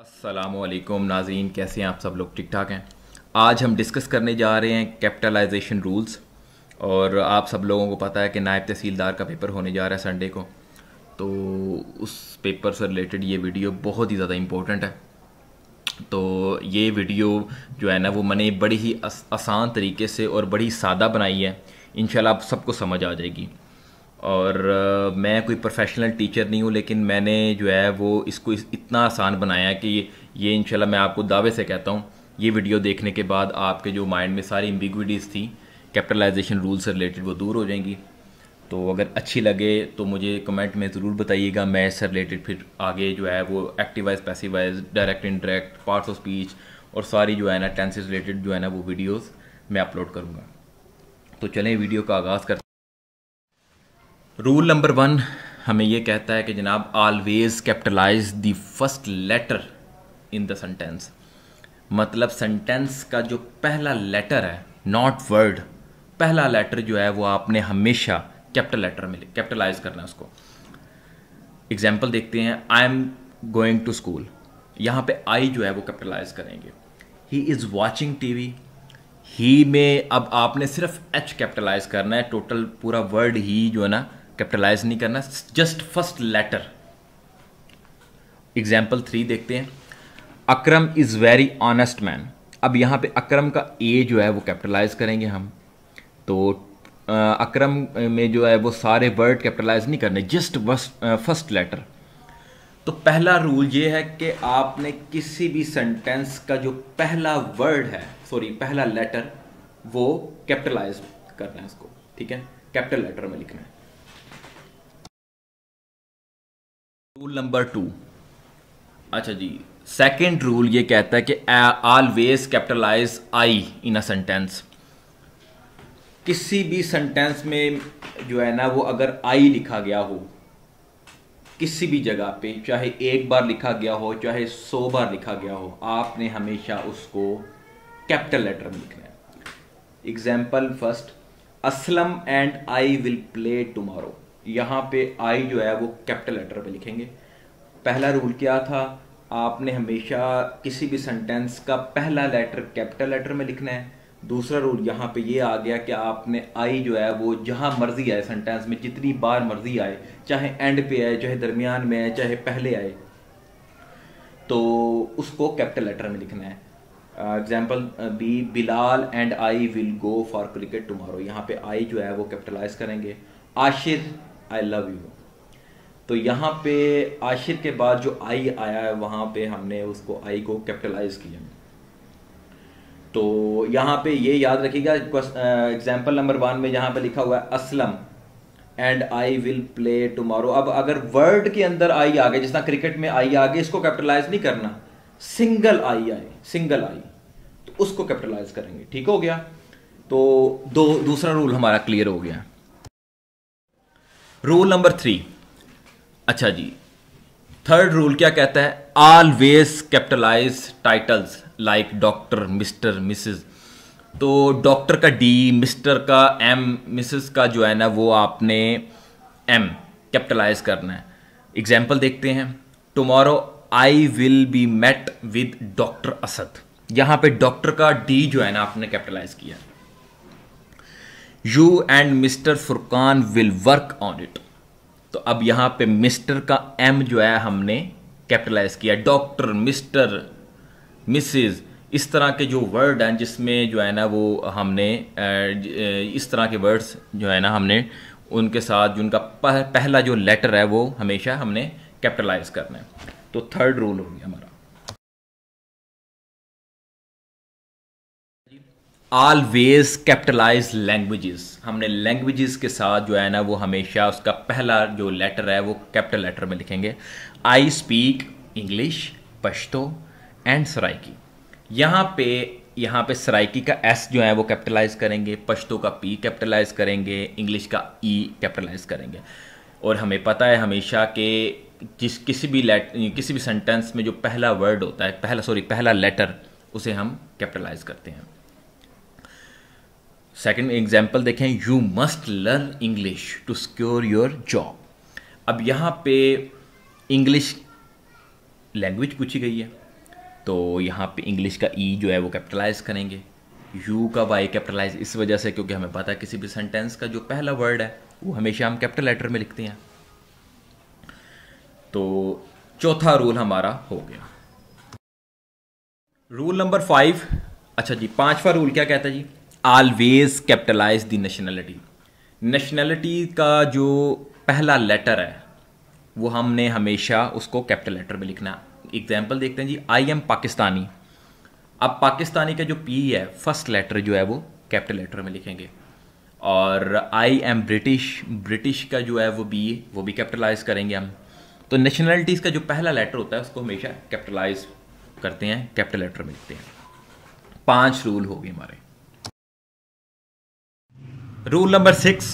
असलम नाजीन कैसे हैं आप सब लोग ठीक ठाक हैं आज हम डिस्कस करने जा रहे हैं कैपिटलाइजेशन रूल्स और आप सब लोगों को पता है कि नायब तहसीलदार का पेपर होने जा रहा है संडे को तो उस पेपर से रिलेटेड ये वीडियो बहुत ही ज़्यादा इम्पोर्टेंट है तो ये वीडियो जो है ना वो मैंने बड़ी ही आसान तरीके से और बड़ी सादा बनाई है इनशाला आप सबको समझ आ जाएगी और आ, मैं कोई प्रोफेशनल टीचर नहीं हूँ लेकिन मैंने जो है वो इसको इस, इतना आसान बनाया कि ये, ये मैं आपको दावे से कहता हूँ ये वीडियो देखने के बाद आपके जो माइंड में सारी इम्बिगविटीज़ थी कैपिटलाइजेशन रूल से रिलेटेड वो दूर हो जाएंगी तो अगर अच्छी लगे तो मुझे कमेंट में ज़रूर बताइएगा मैं इससे रिलेटेड फिर आगे जो है वो active voice passive voice direct indirect parts of speech और सारी जो है ना टेंस रिलेटेड जो है ना वो वीडियोज़ मैं अपलोड करूँगा तो चलें वीडियो का आगाज़ कर रूल नंबर वन हमें यह कहता है कि जनाब always capitalise the first letter in the sentence मतलब सेंटेंस का जो पहला लेटर है नॉट वर्ड पहला लेटर जो है वो आपने हमेशा कैपिटल लेटर में कैपिटलाइज करना है उसको एग्जाम्पल देखते हैं I am going to school यहाँ पे आई जो है वो कैपिटलाइज करेंगे he is watching T V he में अब आपने सिर्फ एच कैपिटलाइज करना है टोटल पूरा वर्ड ही जो है ना कैपिटलाइज नहीं करना just first letter example three देखते हैं Akram is very honest man अब यहां पे अक्रम का ए जो है वो कैपिटलाइज करेंगे हम तो अक्रम में जो है वो सारे वर्ड कैपिटलाइज नहीं करने जस्ट फर्स्ट लेटर तो पहला रूल ये है कि आपने किसी भी सेंटेंस का जो पहला वर्ड है सॉरी पहला लेटर वो कैपिटलाइज करना है इसको ठीक है कैपिटल लेटर में लिखना है रूल नंबर टू अच्छा जी सेकंड रूल ये कहता है कि always capitalise I in a sentence किसी भी सेंटेंस में जो है ना वो अगर आई लिखा गया हो किसी भी जगह पे चाहे एक बार लिखा गया हो चाहे सौ बार लिखा गया हो आपने हमेशा उसको कैपिटल लेटर में लिखना है example first Aslam and I will play tomorrow यहाँ पे आई जो है वो कैपिटल लेटर पे लिखेंगे पहला रूल क्या था आपने हमेशा किसी भी सेंटेंस का पहला लेटर कैपिटल लेटर में लिखना है दूसरा रूल यहाँ पे ये आ गया कि आपने आई जो है वो जहाँ मर्जी आए सेंटेंस में जितनी बार मर्जी आए चाहे एंड पे आए चाहे दरमियान में आए चाहे पहले आए तो उसको कैपिटल लेटर में लिखना है example B Bilal and I will go for cricket tomorrow यहाँ पे आई जो है वो कैपिटलाइज करेंगे आशिर आई लव यू तो यहाँ पे आशिर के बाद जो आई आया है वहां पे हमने उसको आई को कैपिटलाइज किया तो यहाँ पे ये याद रखिएगा एग्जाम्पल नंबर वन में यहाँ पे लिखा हुआ है Aslam and I will play tomorrow अब अगर वर्ड के अंदर आई आ गए जिस क्रिकेट में आई आ गई इसको कैपिटलाइज नहीं करना सिंगल आई आए सिंगल आई तो उसको कैपिटलाइज करेंगे ठीक हो गया तो दो दूसरा रूल हमारा क्लियर हो गया रूल नंबर थ्री अच्छा जी थर्ड रूल क्या कहता है always capitalise titles like doctor mister missus तो डॉक्टर का डी मिस्टर का एम मिसेस का जो है ना वो आपने एम कैपिटलाइज करना है एग्जाम्पल देखते हैं tomorrow I will be met with doctor Asad यहाँ पे डॉक्टर का डी जो है ना आपने कैपिटलाइज किया you and mister Furqan will work on it तो अब यहाँ पे मिस्टर का एम जो है हमने कैपिटलाइज किया डॉक्टर मिस्टर मिसिज इस तरह के जो वर्ड हैं जिसमें जो है ना वो हमने इस तरह के वर्ड्स जो है ना हमने उनके साथ जो उनका पहला जो लेटर है वो हमेशा हमने कैपिटलाइज करना है तो थर्ड रूल हो गया हमारा ऑलवेज कैपिटलाइज लैंग्वेजेस हमने लैंग्वेजेस के साथ जो है ना वो हमेशा उसका पहला जो लेटर है वो कैपिटल लेटर में लिखेंगे I speak English Pashto and Saraiki यहाँ पे यहाँ पे सराइकी का एस जो है वो कैपिटलाइज करेंगे पश्तो का पी कैपिटलाइज करेंगे इंग्लिश का ई e कैपिटलाइज करेंगे और हमें पता है हमेशा कि जिस किसी भी लेट किसी भी सेंटेंस में जो पहला वर्ड होता है पहला सॉरी पहला लेटर उसे हम कैपिटलाइज करते हैं सेकेंड एग्जाम्पल देखें you must learn English to secure your job अब यहाँ पे इंग्लिश लैंग्वेज पूछी गई है तो यहाँ पे इंग्लिश का ई e जो है वो कैपिटलाइज करेंगे यू का वाई कैपिटलाइज इस वजह से क्योंकि हमें पता है किसी भी सेंटेंस का जो पहला वर्ड है वो हमेशा हम कैपिटल लेटर में लिखते हैं तो चौथा रूल हमारा हो गया रूल नंबर फाइव अच्छा जी पांचवा रूल क्या कहता है जी always capitalise the nationality nationality का जो पहला लेटर है वो हमने हमेशा उसको कैपिटल लेटर में लिखना एग्जाम्पल देखते हैं जी आई एम पाकिस्तानी अब पाकिस्तानी का जो पी है फर्स्ट लेटर जो है वो कैपिटल लेटर में लिखेंगे और आई एम ब्रिटिश ब्रिटिश का जो है वो बी वो भी कैपिटलाइज करेंगे हम तो नेशनैलिटीज़ का जो पहला लेटर होता है उसको हमेशा कैपिटलाइज करते हैं कैपिटल लेटर में लिखते हैं पांच रूल हो गए हमारे rule number six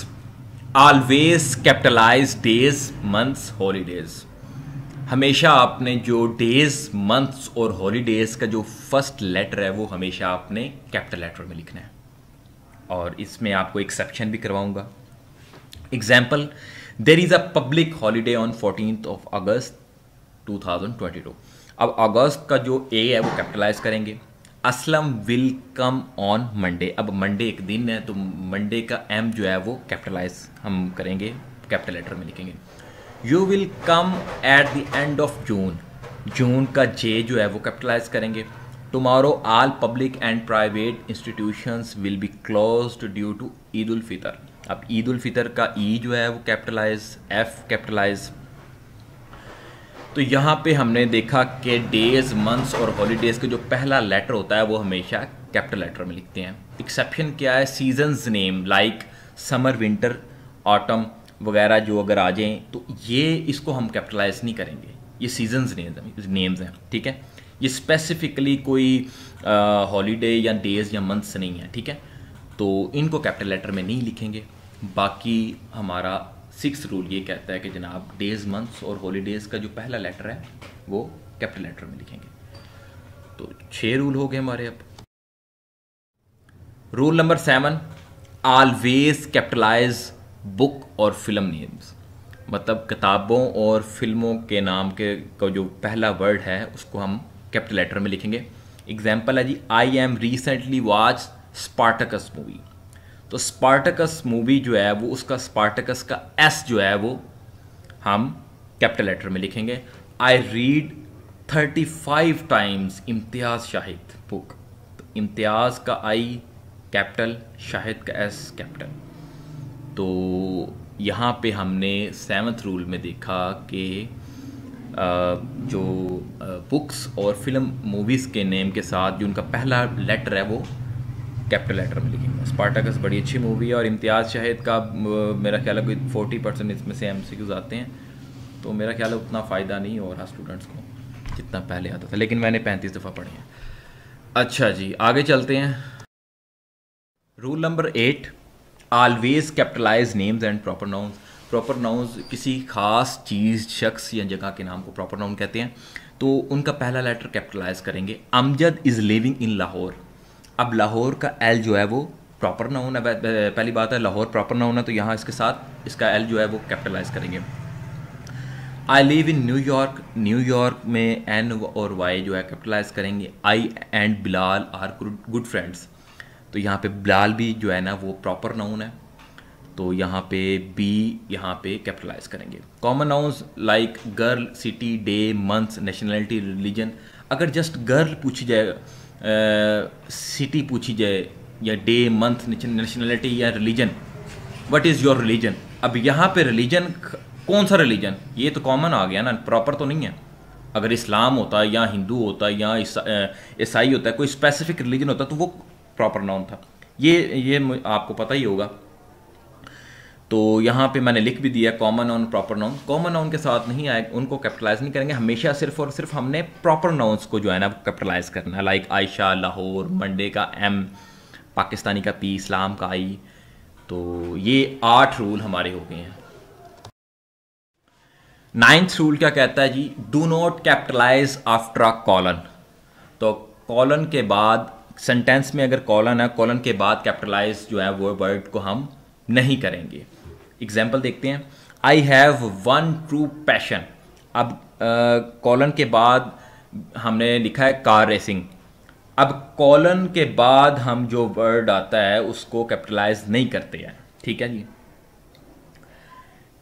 always capitalise days months holidays हमेशा आपने जो डेज मंथ्स और हॉलीडेज का जो फर्स्ट लेटर है वो हमेशा आपने कैपिटल लेटर में लिखना है और इसमें आपको एक्सेप्शन भी करवाऊंगा example there is a public holiday on fourteen of August 2022 अब अगस्त का जो ए है वो कैपिटलाइज करेंगे Aslam will come on Monday अब मंडे एक दिन है तो मंडे का एम जो है वो कैपिटलाइज हम करेंगे कैपिटल लेटर में लिखेंगे you will come at the end of June June का जे जो है वो कैपिटलाइज करेंगे tomorrow all public and private institutions will be close due to Eid ul Fitr अब ईद उल फितर का ई e जो है वो कैपिटलाइज एफ कैपिटलाइज तो यहाँ पे हमने देखा कि डेज मंथ्स और हॉलीडेज़ का जो पहला लेटर होता है वो हमेशा कैपिटल लेटर में लिखते हैं एक्सेप्शन क्या है seasons name like summer winter autumn वगैरह जो अगर आ जाएँ तो ये इसको हम कैपिटलाइज नहीं करेंगे ये सीजन्स नेम्स नेम्स हैं ठीक है ये स्पेसिफिकली कोई हॉलीडे या डेज़ या मंथ्स नहीं है ठीक है तो इनको कैपिटल लेटर में नहीं लिखेंगे बाकी हमारा सिक्स रूल ये कहता है कि जनाब डेज मंथ्स और हॉलीडेज़ का जो पहला लेटर है वो कैपिटल लेटर में लिखेंगे तो छह रूल हो गए हमारे अब rule number seven always capitalise book और फिल्म नेम्स मतलब किताबों और फिल्मों के नाम के का जो पहला वर्ड है उसको हम कैपिटल लेटर में लिखेंगे एग्जाम्पल है जी I am recently watch Spartacus movie तो स्पार्टकस मूवी जो है वो उसका स्पार्टकस का एस जो है वो हम कैपिटल लेटर में लिखेंगे I read thirty five times Imtiaz Shahid book तो इम्तियाज़ का आई कैपिटल शाहिद का एस कैपिटल तो यहाँ पे हमने सेवन्थ रूल में देखा कि जो बुक्स और फिल्म मूवीज़ के नेम के साथ जो उनका पहला लेटर है वो कैपिटल लेटर में लिखेंगे स्पार्टाकस बड़ी अच्छी मूवी है और इम्तियाज़ शाहिद का मेरा ख्याल है कोई फोर्टी परसेंट इसमें से एम आते हैं तो मेरा ख्याल है उतना फ़ायदा नहीं हो रहा स्टूडेंट्स को जितना पहले आता था लेकिन मैंने पैंतीस दफ़ा पढ़े हैं अच्छा जी आगे चलते हैं rule number eight always capitalise names and proper nouns proper nouns किसी खास चीज़ शख्स या जगह के नाम को प्रॉपर नाउन कहते हैं तो उनका पहला लेटर कैपिटलाइज करेंगे Amjad is living in Lahore अब लाहौर का एल जो है वो प्रॉपर ना होना पहली बात है लाहौर प्रॉपर ना होना तो यहाँ इसके साथ इसका एल जो है वो कैपिटलाइज करेंगे I live in New York New York में एन और वाई जो है कैपिटलाइज करेंगे I and Bilal are good friends तो यहाँ पे बिलाल भी जो है ना वो प्रॉपर नाउन है तो यहाँ पे बी यहाँ पे कैपिटलाइज करेंगे common nouns like girl city day months nationality religion अगर जस्ट गर्ल पूछी जाएगा सिटी पूछी जाए या डे मंथ नेशनलिटी या religion what is your religion अब यहाँ पे रिलीजन कौन सा रिलीजन ये तो कॉमन आ गया ना प्रॉपर तो नहीं है अगर इस्लाम होता या हिंदू होता या ईसाई होता कोई स्पेसिफिक रिलीजन होता तो वो प्रॉपर नाउन था ये ये आपको पता ही होगा तो यहाँ पे मैंने लिख भी दिया common noun proper noun common noun के साथ नहीं आए उनको कैपिटलाइज नहीं करेंगे हमेशा सिर्फ और सिर्फ हमने प्रॉपर नाउन्स को जो है ना कैपिटलाइज करना है लाइक आयशा लाहौर मंडे का एम पाकिस्तानी का पी इस्लाम का आई तो ये आठ रूल हमारे हो गए हैं नाइन्थ रूल क्या कहता है जी do not capitalise after a colon तो कॉलन के बाद सेंटेंस में अगर कॉलन है कॉलन के बाद कैपिटलाइज जो है वो वर्ड को हम नहीं करेंगे एग्जाम्पल देखते हैं I have one true passion अब कॉलन के बाद हमने लिखा है कार रेसिंग अब कॉलन के बाद हम जो वर्ड आता है उसको कैपिटलाइज नहीं करते हैं ठीक है जी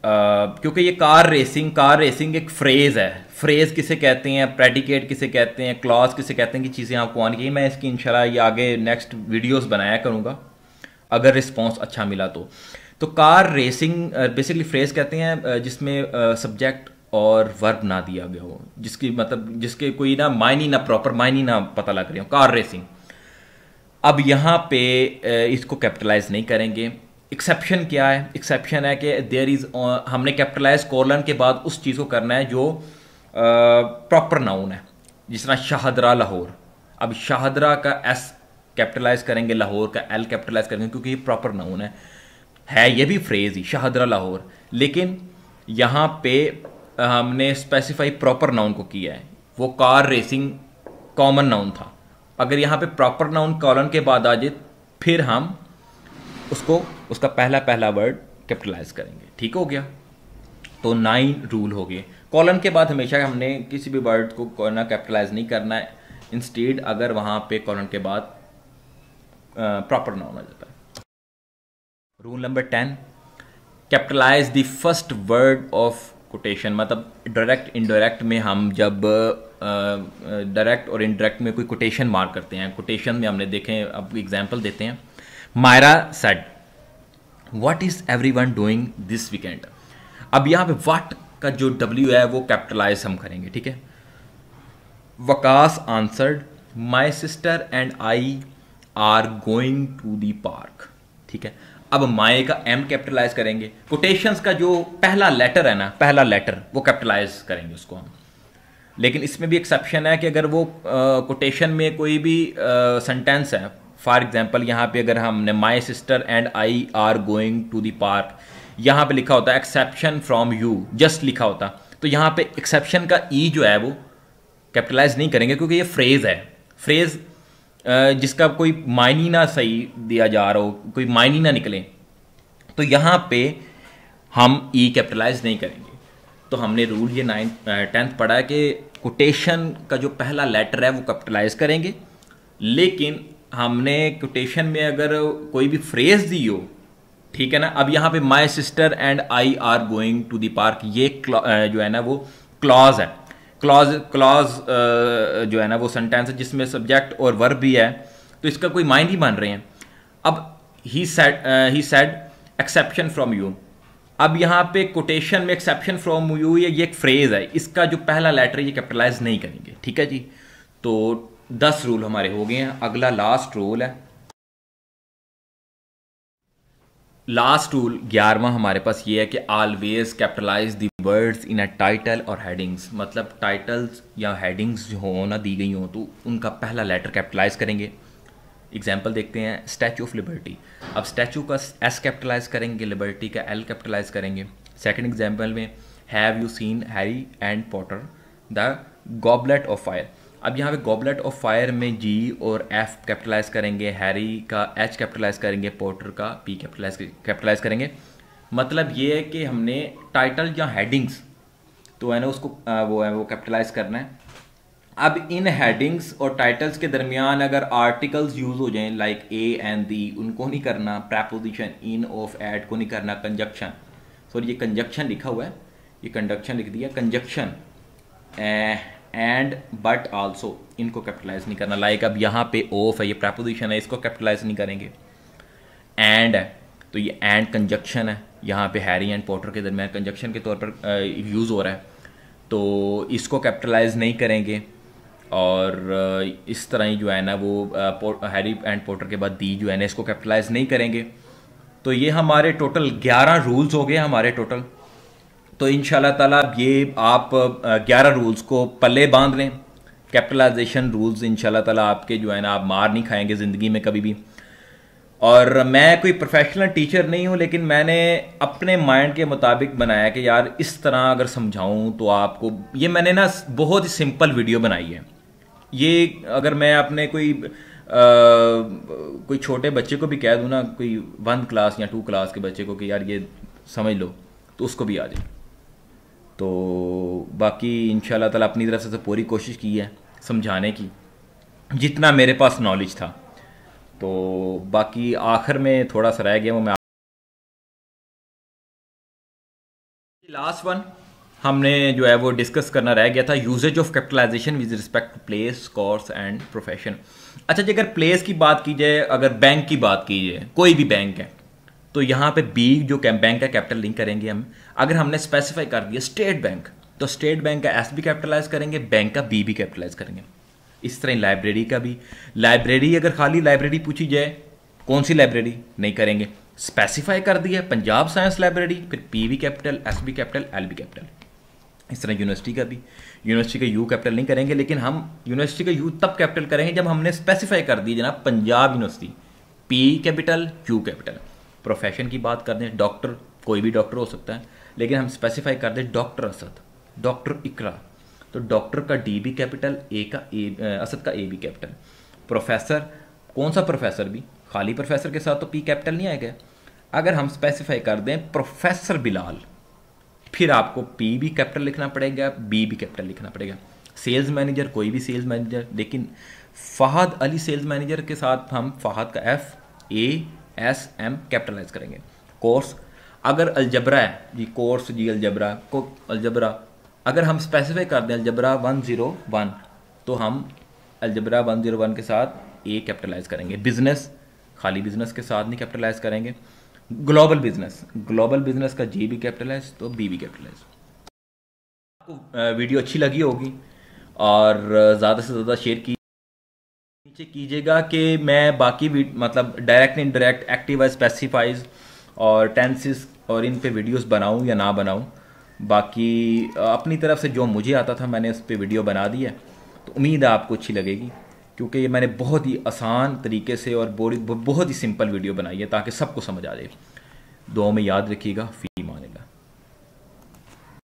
Uh, क्योंकि ये कार रेसिंग कार रेसिंग एक फ्रेज़ है फ्रेज़ किसे कहते हैं प्रेडिकेट किसे कहते हैं क्लॉज किसे कहते हैं कि चीज़ें आपको आनी की मैं इसकी इंशाल्लाह ये आगे नेक्स्ट वीडियोस बनाया करूँगा अगर रिस्पांस अच्छा मिला तो तो कार रेसिंग बेसिकली फ्रेज कहते हैं जिसमें सब्जेक्ट और वर्ब ना दिया गया हो जिसकी मतलब जिसके कोई ना मायनी ना प्रॉपर मायनी ना पता लग रही हो कार रेसिंग अब यहाँ पे इसको कैपिटलाइज नहीं करेंगे एक्सेप्शन क्या है एक्सेप्शन है कि देयर इज हमने कैपिटलाइज कॉलन के बाद उस चीज़ को करना है जो प्रॉपर नाउन है जिस तरह शाहदरा लाहौर अब शाहदरा का एस कैपिटलाइज करेंगे लाहौर का एल कैपिटलाइज करेंगे क्योंकि ये प्रॉपर नाउन है है ये भी फ्रेज ही शाहदरा लाहौर लेकिन यहाँ पे हमने स्पेसिफाई प्रॉपर नाउन को किया है वो कार रेसिंग कॉमन नाउन था अगर यहाँ पे प्रॉपर नाउन कॉलन के बाद आ जाए फिर हम उसको उसका पहला पहला वर्ड कैपिटलाइज करेंगे ठीक हो गया तो नाइन रूल हो गए कॉलन के बाद हमेशा हमने किसी भी वर्ड को ना कैपिटलाइज नहीं करना है इंस्टीड अगर वहाँ पे कॉलन के बाद प्रॉपर नाउन आ जाता है rule number ten capitalise the first word of quotation मतलब डायरेक्ट इनडायरेक्ट में हम जब डायरेक्ट और इनडायरेक्ट में कोई कोटेशन मार्क करते हैं कोटेशन में हमने देखे अब एग्जाम्पल देते हैं Maira said what is everyone doing this weekend अब यहाँ पे वाट का जो डब्ल्यू है वो कैपिटलाइज हम करेंगे ठीक है Waqas answered my sister and I are going to the park ठीक है अब माए का एम कैपिटलाइज करेंगे कोटेशंस का जो पहला लेटर है ना पहला लेटर वो कैपिटलाइज करेंगे उसको हम लेकिन इसमें भी एक्सेप्शन है कि अगर वो कोटेशन में कोई भी सेंटेंस है फॉर एग्जाम्पल यहाँ पे अगर हमने my sister and I are going to the park यहाँ पे लिखा होता है एक्सेप्शन फ्रॉम यू जस्ट लिखा होता तो यहाँ पे एक्सेप्शन का ई e जो है वो कैपिटलाइज नहीं करेंगे क्योंकि ये फ्रेज़ है फ्रेज़ जिसका कोई मायने ना सही दिया जा रहा हो कोई मायने ना निकले तो यहाँ पे हम ई e कैपिटलाइज नहीं करेंगे तो हमने रूल ये नाइन्थ टेंथ पढ़ा है कि कोटेशन का जो पहला लेटर है वो कैपिटलाइज करेंगे लेकिन हमने कोटेशन में अगर कोई भी फ्रेज दी हो ठीक है ना अब यहाँ पे my sister and I are going to the park ये जो है ना वो क्लॉज है क्लॉज क्लॉज uh, जो है ना वो सेंटेंस है जिसमें सब्जेक्ट और वर्ब भी है तो इसका कोई माइंड ही मान रहे हैं अब he said he said exception from you अब यहाँ पे कोटेशन में एक्सेप्शन फ्रॉम यू ये एक फ्रेज़ है इसका जो पहला लेटर ये कैपिटलाइज नहीं करेंगे ठीक है जी तो दस रूल हमारे हो गए हैं अगला लास्ट रूल है लास्ट रूल ग्यारहवा हमारे पास ये है कि always capitalise the words in a title और हेडिंग्स मतलब टाइटल्स या हेडिंग्स जो हो ना दी गई हों तो उनका पहला लेटर कैपिटलाइज करेंगे एग्जाम्पल देखते हैं स्टैचू ऑफ लिबर्टी अब स्टैचू का एस कैपिटलाइज करेंगे लिबर्टी का एल कैपिटलाइज करेंगे सेकेंड एग्जाम्पल में have you seen Harry and Potter the Goblet of Fire अब यहाँ पे गॉबलेट ऑफ फायर में जी और एफ कैपिटलाइज करेंगे हैरी का एच कैपिटलाइज करेंगे पोर्टर का पी कैपिटलाइज कैपिटलाइज करेंगे मतलब ये है कि हमने टाइटल या हेडिंग्स तो है ना उसको वो है वो कैपिटलाइज करना है अब इन हेडिंग्स और टाइटल्स के दरमियान अगर आर्टिकल्स यूज़ हो जाएं लाइक ए एंड दी उनको नहीं करना प्रपोजिशन इन ऑफ एड को नहीं करना कंजक्शन सॉरी ये कंजक्शन लिखा हुआ है ये कंडक्शन लिख दिया कंजक्शन एंड बट आल्सो इनको कैपिटलाइज नहीं करना लाइक like अब यहाँ पे ऑफ है ये प्रेपोजिशन है इसको कैपिटलाइज नहीं करेंगे एंड है तो ये एंड कंजक्शन है यहाँ पे हैरी एंड पोटर के दरमियान कंजक्शन के तौर पर यूज़ हो रहा है तो इसको कैपिटलाइज नहीं करेंगे और इस तरह ही जो है ना वो हैरी एंड पोटर के बाद दी जो है ना इसको कैपिटलाइज नहीं करेंगे तो ये हमारे टोटल ग्यारह रूल्स हो गए हमारे टोटल तो इन ताला ये आप ग्यारह रूल्स को पल्ले बांध लें कैपिटलाइजेशन रूल्स इन ताला आपके जो है ना आप मार नहीं खाएंगे ज़िंदगी में कभी भी और मैं कोई प्रोफेशनल टीचर नहीं हूँ लेकिन मैंने अपने माइंड के मुताबिक बनाया कि यार इस तरह अगर समझाऊँ तो आपको ये मैंने ना बहुत ही सिंपल वीडियो बनाई है ये अगर मैं अपने कोई आ, कोई छोटे बच्चे को भी कह दूँ ना कोई वन क्लास या टू क्लास के बच्चे को कि यार ये समझ लो तो उसको भी आ जाए तो बाकी इन तला अपनी तरफ से तो पूरी कोशिश की है समझाने की जितना मेरे पास नॉलेज था तो बाकी आखिर में थोड़ा सा रह गया वो मैं लास्ट वन हमने जो है वो डिस्कस करना रह गया था usages of capitalisation with respect to place course and profession अच्छा जी अगर प्लेस की बात की जाए अगर बैंक की बात की जाए कोई भी बैंक है तो यहाँ पे बी जो बैंक का कैपिटल लिंक करेंगे हम अगर हमने स्पेसिफाई कर दिया स्टेट बैंक तो स्टेट बैंक का एस भी कैपिटलाइज करेंगे बैंक का बी भी कैपिटलाइज करेंगे इस तरह लाइब्रेरी का भी लाइब्रेरी अगर खाली लाइब्रेरी पूछी जाए कौन सी लाइब्रेरी नहीं करेंगे स्पेसिफाई कर दिया पंजाब साइंस लाइब्रेरी फिर P V capital S B capital L B capital इस तरह यूनिवर्सिटी का भी यूनिवर्सिटी का यू कैपिटल नहीं करेंगे लेकिन हम यूनिवर्सिटी का यू तब कैपिटल करेंगे जब हमने स्पेसिफाई कर दी जनाब Punjab university P capital U capital profession की बात कर दें डॉक्टर कोई भी डॉक्टर हो सकता है लेकिन हम स्पेसिफाई कर दें डॉक्टर असद डॉक्टर इकरा तो डॉक्टर का डी भी कैपिटल ए का ए असद का ए भी कैपिटल प्रोफेसर कौन सा प्रोफेसर भी खाली प्रोफेसर के साथ तो पी कैपिटल नहीं आएगा अगर हम स्पेसिफाई कर दें प्रोफेसर बिलाल फिर आपको पी भी कैपिटल लिखना पड़ेगा बी भी कैपिटल लिखना पड़ेगा सेल्स मैनेजर कोई भी सेल्स मैनेजर लेकिन फ़हद अली सेल्स मैनेजर के साथ हम फ़हद का F A S M capitalize करेंगे कोर्स अगर अलजबरा है जी कोर्स जी अलजबरा को अलजबरा अगर हम स्पेसिफाई कर दें अलजबरा वन ज़ीरो वन तो हम अलजबरा वन ज़ीरो वन के साथ ए कैपिटलाइज करेंगे बिजनेस खाली बिजनेस के साथ नहीं कैपिटलाइज करेंगे ग्लोबल बिजनेस ग्लोबल बिजनेस का जी भी कैपिटलाइज तो बी भी कैपिटलाइज आपको वीडियो अच्छी लगी होगी और ज़्यादा से ज़्यादा शेयर की नीचे कीजिएगा कि मैं बाकी भी मतलब डायरेक्ट इनडायरेक्ट एक्टिव स्पेसिफाइज और टेंसिस और इन पे वीडियोस बनाऊं या ना बनाऊं बाकी अपनी तरफ से जो मुझे आता था मैंने उस पर वीडियो बना दी है तो उम्मीद है आपको अच्छी लगेगी क्योंकि ये मैंने बहुत ही आसान तरीके से और बहुत ही सिंपल वीडियो बनाई है ताकि सबको समझ आ जाए दो में याद रखिएगा